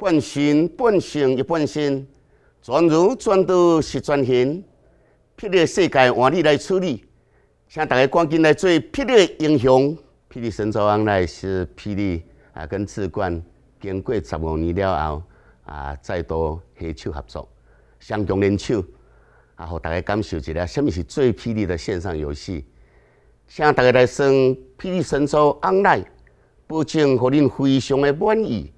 半新半新一半新，转如转到是全新。霹雳世界换你来处理，请大家赶紧来做霹雳英雄、霹雳神州 o 来是霹雳啊跟志冠，经过十五年了后啊，再度携手合作，相共联手啊，让大家感受一下什么是最霹雳的线上游戏。请大家来玩霹雳神州 online，保证让恁非常的满意。